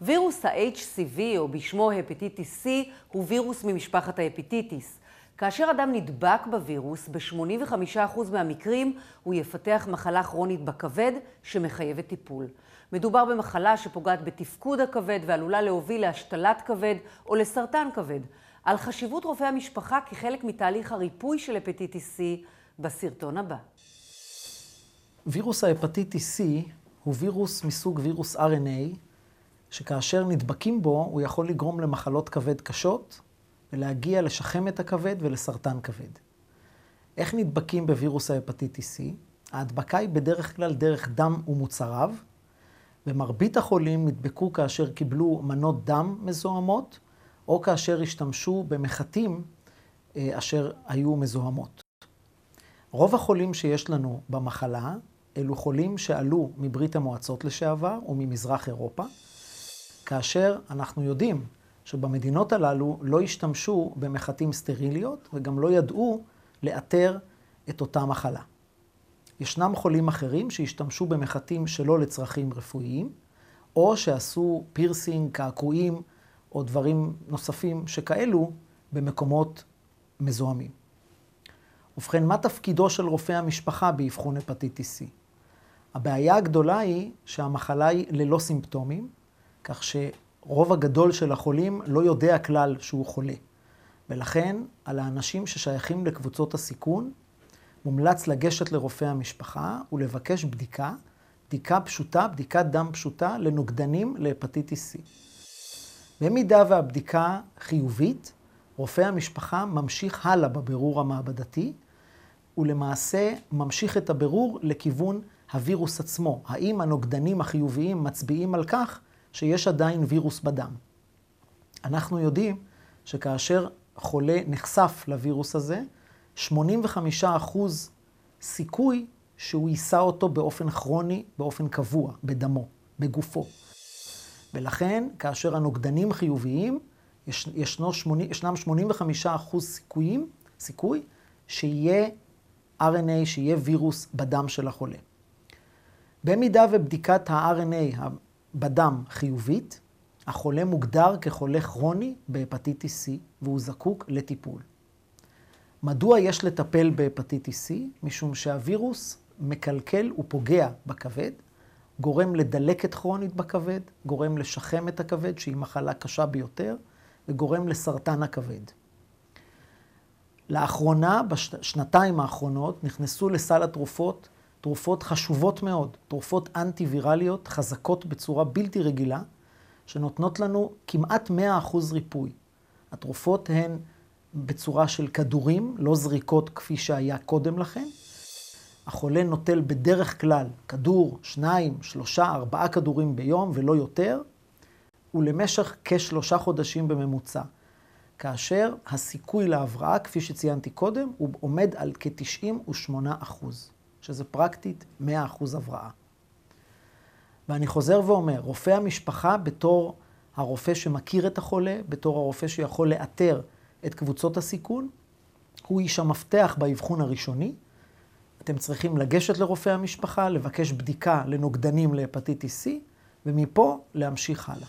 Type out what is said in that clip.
וירוס ה-HCV, או בשמו הפטיטיס C, הוא וירוס ממשפחת ההפטיטיס. כאשר אדם נדבק בווירוס, ב-85% מהמקרים הוא יפתח מחלה כרונית בכבד שמחייבת טיפול. מדובר במחלה שפוגעת בתפקוד הכבד ועלולה להוביל להשתלת כבד או לסרטן כבד. על חשיבות רופאי המשפחה כחלק מתהליך הריפוי של הפטיטיס C בסרטון הבא. וירוס ההפטיטיס C הוא וירוס מסוג וירוס RNA שכאשר נדבקים בו, הוא יכול לגרום למחלות כבד קשות, ולהגיע לשחמת הכבד ולסרטן כבד. איך נדבקים בווירוס ההפטיטיס C? ההדבקה היא בדרך כלל דרך דם ומוצריו, ומרבית החולים נדבקו כאשר קיבלו מנות דם מזוהמות, או כאשר השתמשו במחטים אה, אשר היו מזוהמות. רוב החולים שיש לנו במחלה אלו חולים שעלו מברית המועצות לשעבר וממזרח אירופה, כאשר אנחנו יודעים שבמדינות הללו לא השתמשו במחטים סטריליות וגם לא ידעו לאתר את אותה מחלה. ישנם חולים אחרים שהשתמשו במחטים שלא לצרכים רפואיים, או שעשו פירסינג, קעקועים או דברים נוספים שכאלו במקומות מזוהמים. ובכן, מה תפקידו של רופא המשפחה באבחון הפטיטיס C? הבעיה הגדולה היא שהמחלה היא ללא סימפטומים, כך שרוב הגדול של החולים לא יודע כלל שהוא חולה. ולכן, על האנשים ששייכים לקבוצות הסיכון, מומלץ לגשת לרופא המשפחה ולבקש בדיקה, בדיקה פשוטה, בדיקת דם פשוטה לנוגדנים להפטיטיס C. במידה והבדיקה חיובית, רופא המשפחה ממשיך הלאה בבירור המעבדתי, ולמעשה ממשיך את הבירור לכיוון הווירוס עצמו. האם הנוגדנים החיוביים מצביעים על כך שיש עדיין וירוס בדם. אנחנו יודעים שכאשר חולה נחשף לווירוס הזה, 85% סיכוי שהוא יישא אותו באופן כרוני, באופן קבוע, בדמו, בגופו. ולכן, כאשר הנוגדנים חיוביים, יש, ישנם 85% סיכויים, סיכוי שיהיה RNA, שיהיה וירוס בדם של החולה. במידה ובדיקת ה-RNA, בדם חיובית, החולה מוגדר כחולה כרוני בהפטיטיס C והוא זקוק לטיפול. מדוע יש לטפל בהפטיטיס C? משום שהווירוס מקלקל ופוגע בכבד, גורם לדלקת כרונית בכבד, גורם את הכבד, שהיא מחלה קשה ביותר, וגורם לסרטן הכבד. לאחרונה, בשנתיים האחרונות, נכנסו לסל התרופות תרופות חשובות מאוד, תרופות אנטי-וירליות חזקות בצורה בלתי רגילה, שנותנות לנו כמעט 100% ריפוי. התרופות הן בצורה של כדורים, לא זריקות כפי שהיה קודם לכן. החולה נוטל בדרך כלל כדור, שניים, שלושה, ארבעה כדורים ביום ולא יותר, ולמשך כשלושה חודשים בממוצע, כאשר הסיכוי להבראה, כפי שציינתי קודם, הוא עומד על כ-98 אחוז. שזה פרקטית 100% הבראה. ואני חוזר ואומר, רופא המשפחה בתור הרופא שמכיר את החולה, בתור הרופא שיכול לאתר את קבוצות הסיכון, הוא איש המפתח באבחון הראשוני. אתם צריכים לגשת לרופא המשפחה, לבקש בדיקה לנוגדנים להפטיטיס C, ומפה להמשיך הלאה.